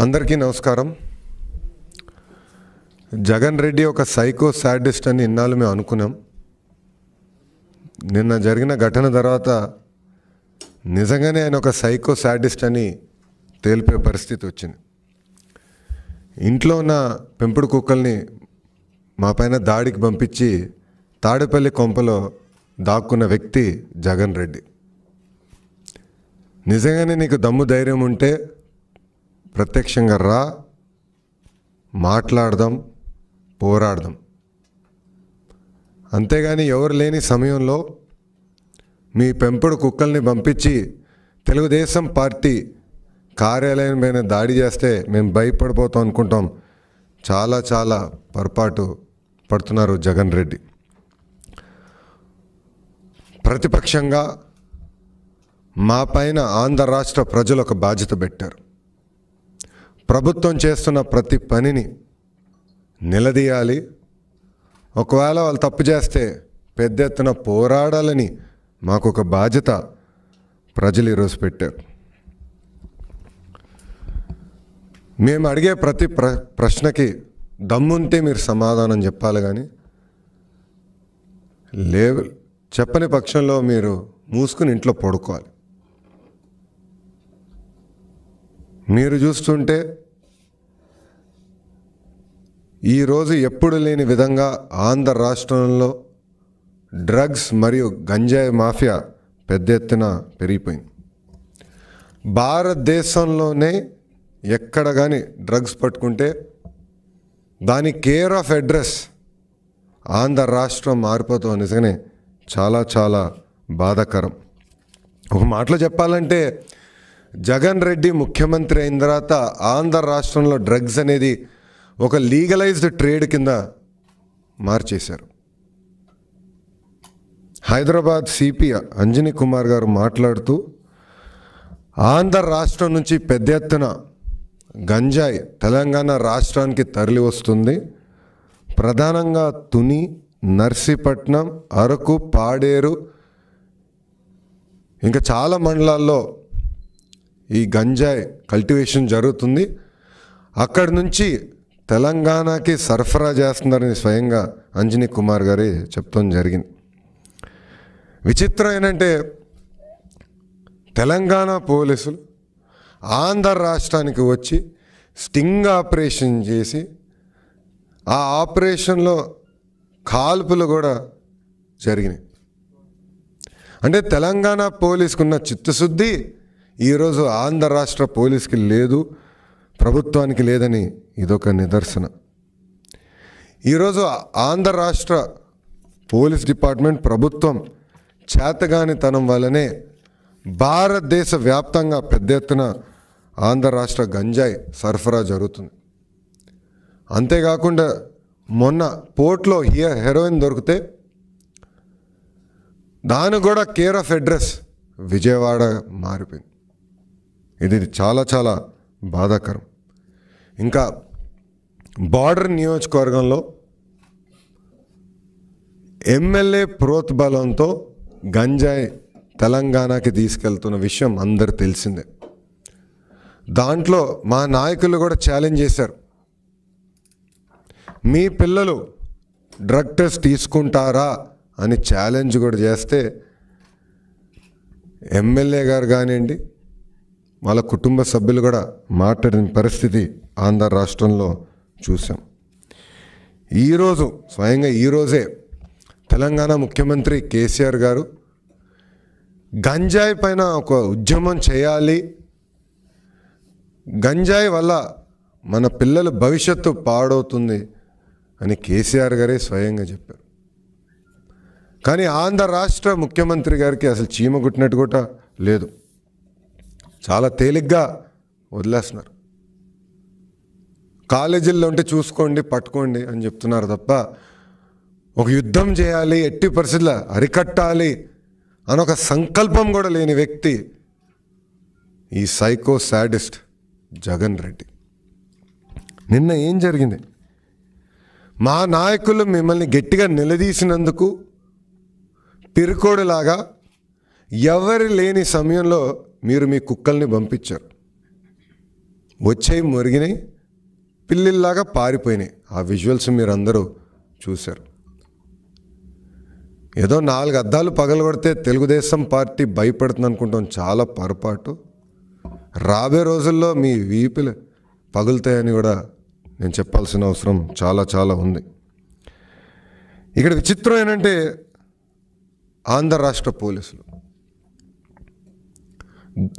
అందరికీ నమస్కారం జగన్ రెడ్డి ఒక సైకో సాడిస్ట్ అని ఇన్నాళ్ళు మేము అనుకున్నాం నిన్న జరిగిన ఘటన తర్వాత నిజంగానే ఆయన ఒక సైకో సాడిస్ట్ అని తేలిపే పరిస్థితి వచ్చింది ఇంట్లో ఉన్న పెంపుడు కుక్కల్ని మా పైన దాడికి పంపించి తాడేపల్లి కొంపలో దాక్కున్న వ్యక్తి జగన్ రెడ్డి నిజంగానే నీకు దమ్ము ధైర్యం ఉంటే ప్రత్యక్షంగా రా మాట్లాడదాం పోరాడదాం అంతేగాని ఎవరు లేని సమయంలో మీ పెంపుడు కుక్కల్ని పంపించి తెలుగుదేశం పార్టీ కార్యాలయం పైన దాడి చేస్తే మేము భయపడిపోతాం అనుకుంటాం చాలా చాలా పొరపాటు పడుతున్నారు జగన్ రెడ్డి ప్రతిపక్షంగా మా పైన ఆంధ్ర రాష్ట్ర ప్రజలు ఒక బాధ్యత పెట్టారు ప్రభుత్వం చేస్తున్న ప్రతి పనిని నిలదీయాలి ఒకవేళ వాళ్ళు తప్పు చేస్తే పెద్ద ఎత్తున పోరాడాలని మాకు ఒక బాధ్యత ప్రజలు ఈరోజు పెట్టారు మేము అడిగే ప్రతి ప్ర ప్రశ్నకి దమ్ముంటే మీరు సమాధానం చెప్పాలి కానీ లేవు చెప్పని పక్షంలో మీరు మూసుకుని ఇంట్లో పడుకోవాలి మీరు చూస్తుంటే ఈరోజు ఎప్పుడు లేని విధంగా ఆంధ్ర రాష్ట్రంలో డ్రగ్స్ మరియు గంజాయి మాఫియా పెద్ద ఎత్తున పెరిగిపోయింది భారతదేశంలోనే ఎక్కడ కానీ డ్రగ్స్ పట్టుకుంటే దాని కేర్ ఆఫ్ అడ్రస్ ఆంధ్ర రాష్ట్రం మారిపోతాం నిజంగానే చాలా చాలా బాధాకరం ఒక మాటలో చెప్పాలంటే జగన్ రెడ్డి ముఖ్యమంత్రి అయిన తర్వాత ఆంధ్ర రాష్ట్రంలో డ్రగ్స్ అనేది ఒక లీగలైజ్డ్ ట్రేడ్ కింద మార్చేశారు హైదరాబాద్ సిపి అంజనీ కుమార్ గారు మాట్లాడుతూ ఆంధ్ర రాష్ట్రం నుంచి పెద్ద ఎత్తున గంజాయి తెలంగాణ రాష్ట్రానికి తరలి వస్తుంది ప్రధానంగా తుని నర్సీపట్నం అరకు పాడేరు ఇంకా చాలా మండలాల్లో ఈ గంజాయి కల్టివేషన్ జరుగుతుంది అక్కడి నుంచి తెలంగాణకి సరఫరా చేస్తున్నారని స్వయంగా అంజనీ కుమార్ గారి చెప్తాం జరిగింది విచిత్రం ఏంటంటే తెలంగాణ పోలీసులు ఆంధ్ర రాష్ట్రానికి వచ్చి స్టింగ్ ఆపరేషన్ చేసి ఆ ఆపరేషన్లో కాల్పులు కూడా జరిగినాయి అంటే తెలంగాణ పోలీసుకున్న చిత్తశుద్ధి ఈరోజు ఆంధ్ర రాష్ట్ర పోలీస్కి లేదు ప్రభుత్వానికి లేదని ఇదొక నిదర్శన ఈరోజు ఆంధ్ర రాష్ట్ర పోలీస్ డిపార్ట్మెంట్ ప్రభుత్వం చేతగానితనం వల్లనే భారతదేశ వ్యాప్తంగా పెద్ద ఎత్తున ఆంధ్ర రాష్ట్ర గంజాయి సరఫరా జరుగుతుంది అంతేకాకుండా మొన్న పోర్ట్లో హియర్ హెరోయిన్ దొరికితే దాని కూడా కేర్ ఆఫ్ అడ్రస్ విజయవాడ మారిపోయింది ఇది చాలా చాలా బాధాకరం ఇంకా బార్డర్ నియోజకవర్గంలో ఎమ్మెల్యే ప్రోత్బలంతో గంజాయి తెలంగాణకి తీసుకెళ్తున్న విషయం అందరు తెలిసిందే దాంట్లో మా నాయకులు కూడా ఛాలెంజ్ చేశారు మీ పిల్లలు డ్రగ్ టెస్ట్ తీసుకుంటారా అని ఛాలెంజ్ కూడా చేస్తే ఎమ్మెల్యే గారు కానివ్వండి వాళ్ళ కుటుంబ సభ్యులు కూడా మాట్లాడిన పరిస్థితి ఆంధ్ర రాష్ట్రంలో చూసాం ఈరోజు స్వయంగా ఈరోజే తెలంగాణ ముఖ్యమంత్రి కేసీఆర్ గారు గంజాయి పైన ఒక ఉద్యమం చేయాలి గంజాయి వల్ల మన పిల్లల భవిష్యత్తు పాడవుతుంది అని కేసీఆర్ గారే స్వయంగా చెప్పారు కానీ ఆంధ్ర రాష్ట్ర ముఖ్యమంత్రి గారికి అసలు చీమ కుట్టినట్టు కూడా లేదు చాలా తేలిగ్గా వదిలేస్తున్నారు కాలేజీల్లో ఉంటే చూసుకోండి పట్టుకోండి అని చెప్తున్నారు తప్ప ఒక యుద్ధం చేయాలి ఎట్టి పరిస్థితుల్లో అరికట్టాలి అని ఒక సంకల్పం కూడా లేని వ్యక్తి ఈ సైకో సాడిస్ట్ జగన్ రెడ్డి నిన్న ఏం జరిగింది మా నాయకులు మిమ్మల్ని గట్టిగా నిలదీసినందుకు పిరుకోడులాగా ఎవరు లేని సమయంలో మీరు మీ కుక్కల్ని పంపించారు వచ్చాయి మురిగినాయి పిల్లిల్లాగా పారిపోయినాయి ఆ విజువల్స్ మీరందరూ చూశారు ఏదో నాలుగు అద్దాలు పగలబడితే తెలుగుదేశం పార్టీ భయపడుతుంది అనుకుంటాం చాలా పొరపాటు రాబోయే రోజుల్లో మీ వీపులు పగులుతాయని కూడా నేను చెప్పాల్సిన అవసరం చాలా చాలా ఉంది ఇక్కడ విచిత్రం ఏంటంటే ఆంధ్ర రాష్ట్ర పోలీసులు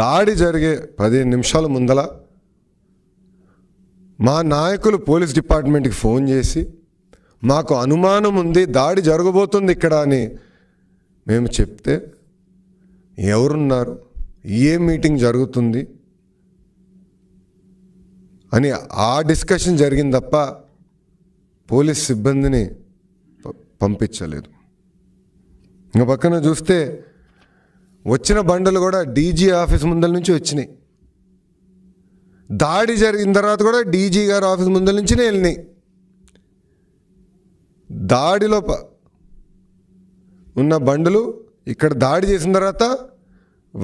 దాడి జరిగే పదిహేను నిమిషాల ముందల మా నాయకులు పోలీస్ డిపార్ట్మెంట్కి ఫోన్ చేసి మాకు అనుమానం ఉంది దాడి జరగబోతుంది ఇక్కడ అని మేము చెప్తే ఎవరున్నారు ఏ మీటింగ్ జరుగుతుంది అని ఆ డిస్కషన్ జరిగింది తప్ప పోలీస్ సిబ్బందిని పంపించలేదు ఇంకా పక్కన చూస్తే వచ్చిన బండలు కూడా డీజీ ఆఫీస్ ముందల నుంచి వచ్చినాయి దాడి జరిగిన తర్వాత కూడా డీజీ గారు ఆఫీస్ ముందల నుంచి వెళ్ళినాయి దాడిలో ఉన్న బండులు ఇక్కడ దాడి చేసిన తర్వాత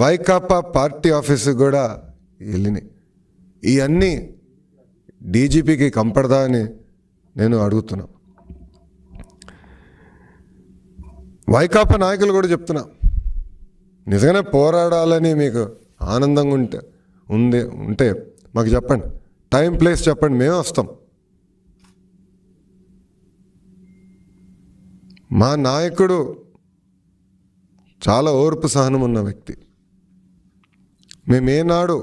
వైకాపా పార్టీ ఆఫీస్ కూడా వెళ్ళినాయి ఇవన్నీ డీజీపీకి కంపడదా అని నేను అడుగుతున్నా వైకాపా నాయకులు కూడా చెప్తున్నా నిజంగానే పోరాడాలని మీకు ఆనందంగా ఉంటే ఉంది ఉంటే మాకు చెప్పండి టైం ప్లేస్ చెప్పండి మేము వస్తాం మా నాయకుడు చాలా ఓర్పు సహనం ఉన్న వ్యక్తి మేమేనాడు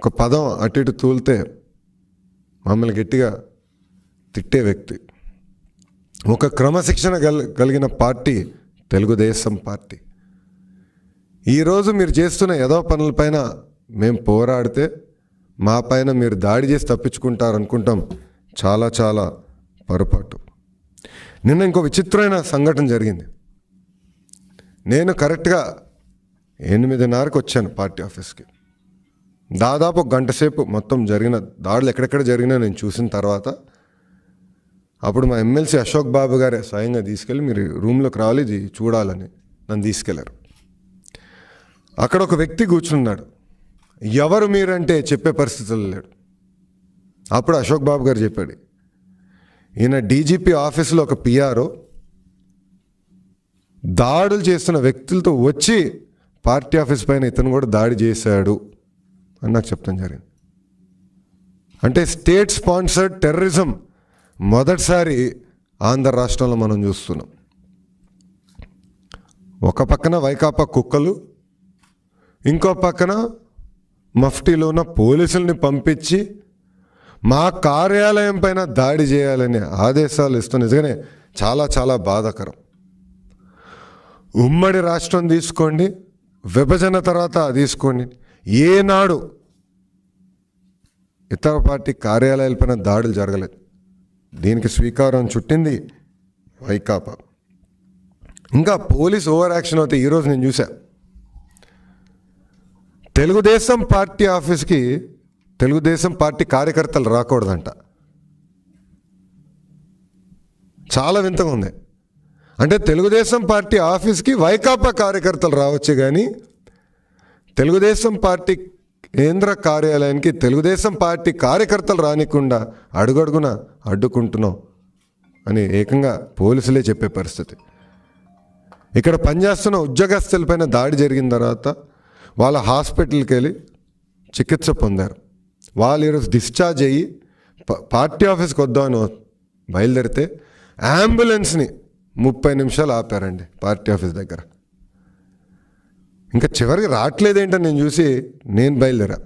ఒక పదం అటు ఇటు తూలితే మమ్మల్ని గట్టిగా తిట్టే వ్యక్తి ఒక క్రమశిక్షణ కలిగిన పార్టీ తెలుగుదేశం పార్టీ ఈరోజు మీరు చేస్తున్న ఏదో పనులపైన మేము పోరాడితే మా పైన మీరు దాడి చేసి తప్పించుకుంటారనుకుంటాం చాలా చాలా పొరపాటు నిన్న ఇంకో విచిత్రమైన సంఘటన జరిగింది నేను కరెక్ట్గా ఎనిమిదిన్నరకు వచ్చాను పార్టీ ఆఫీస్కి దాదాపు గంట సేపు మొత్తం జరిగిన దాడులు ఎక్కడెక్కడ జరిగినా నేను చూసిన తర్వాత అప్పుడు మా ఎమ్మెల్సీ అశోక్ బాబు గారే స్వయంగా తీసుకెళ్ళి మీరు రూమ్లోకి రావాలి ఇది చూడాలని నన్ను తీసుకెళ్లారు అక్కడ ఒక వ్యక్తి కూర్చున్నాడు ఎవరు మీరంటే చెప్పే పరిస్థితులు లేడు అప్పుడు అశోక్ బాబు గారు చెప్పాడు ఈయన డీజీపీ ఆఫీసులో ఒక పిఆర్ఓ దాడులు చేస్తున్న వ్యక్తులతో వచ్చి పార్టీ ఆఫీస్ పైన ఇతను కూడా దాడి చేశాడు అని నాకు చెప్పడం జరిగింది అంటే స్టేట్ స్పాన్సర్డ్ టెర్రరిజం మొదటిసారి ఆంధ్ర రాష్ట్రంలో మనం చూస్తున్నాం ఒక పక్కన వైకాపా కుక్కలు ఇంకో పక్కన మఫ్టీలో ఉన్న పోలీసుల్ని పంపించి మా కార్యాలయం పైన దాడి చేయాలని ఆదేశాలు ఇస్తూ నిజంగానే చాలా చాలా బాధాకరం ఉమ్మడి రాష్ట్రం తీసుకోండి విభజన తర్వాత తీసుకోండి ఏనాడు ఇతర పార్టీ కార్యాలయాల పైన దాడులు జరగలేదు దీనికి స్వీకారం చుట్టింది వైకాపా ఇంకా పోలీస్ ఓవర్ యాక్షన్ అవుతాయి ఈరోజు నేను చూశాను తెలుగుదేశం పార్టీ ఆఫీస్కి తెలుగుదేశం పార్టీ కార్యకర్తలు రాకూడదంట చాలా వింతగా ఉంది అంటే తెలుగుదేశం పార్టీ ఆఫీస్కి వైకాపా కార్యకర్తలు రావచ్చు కానీ తెలుగుదేశం పార్టీ కేంద్ర కార్యాలయానికి తెలుగుదేశం పార్టీ కార్యకర్తలు రానికుండా అడుగడుగున అడ్డుకుంటున్నాం అని ఏకంగా పోలీసులే చెప్పే పరిస్థితి ఇక్కడ పనిచేస్తున్న ఉద్యోగస్తులపైన దాడి జరిగిన తర్వాత వాళ్ళ హాస్పిటల్కి వెళ్ళి చికిత్స పొందారు వాళ్ళు ఈరోజు డిశ్చార్జ్ అయ్యి పార్టీ ఆఫీస్కి వద్దామని బయలుదేరితే అంబులెన్స్ని ముప్పై నిమిషాలు ఆపారండి పార్టీ ఆఫీస్ దగ్గర ఇంకా చివరికి ఏంటని నేను చూసి నేను బయలుదేరా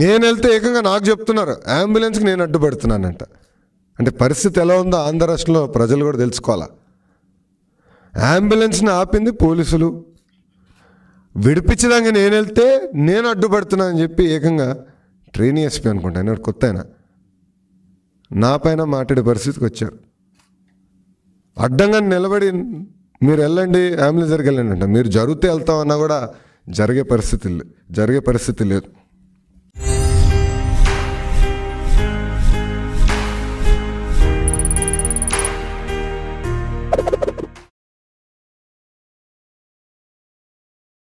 నేను వెళ్తే ఏకంగా నాకు చెప్తున్నారు అంబులెన్స్కి నేను అడ్డుపెడుతున్నానంట అంటే పరిస్థితి ఎలా ఉందో ఆంధ్ర రాష్ట్రంలో ప్రజలు కూడా తెలుసుకోవాలా అంబులెన్స్ని ఆపింది పోలీసులు విడిపించడానికి నేను వెళ్తే నేను అడ్డుపడుతున్నా అని చెప్పి ఏకంగా ట్రైన్ ఎస్పీ అనుకుంటా ఆయన కొత్త ఆయన నా పైన మాట్లాడే పరిస్థితికి వచ్చారు అడ్డంగా నిలబడి మీరు వెళ్ళండి అంబులెన్స్ దగ్గరికి వెళ్ళండి అంట మీరు జరిగితే వెళ్తామన్నా కూడా జరిగే పరిస్థితి జరిగే పరిస్థితి లేదు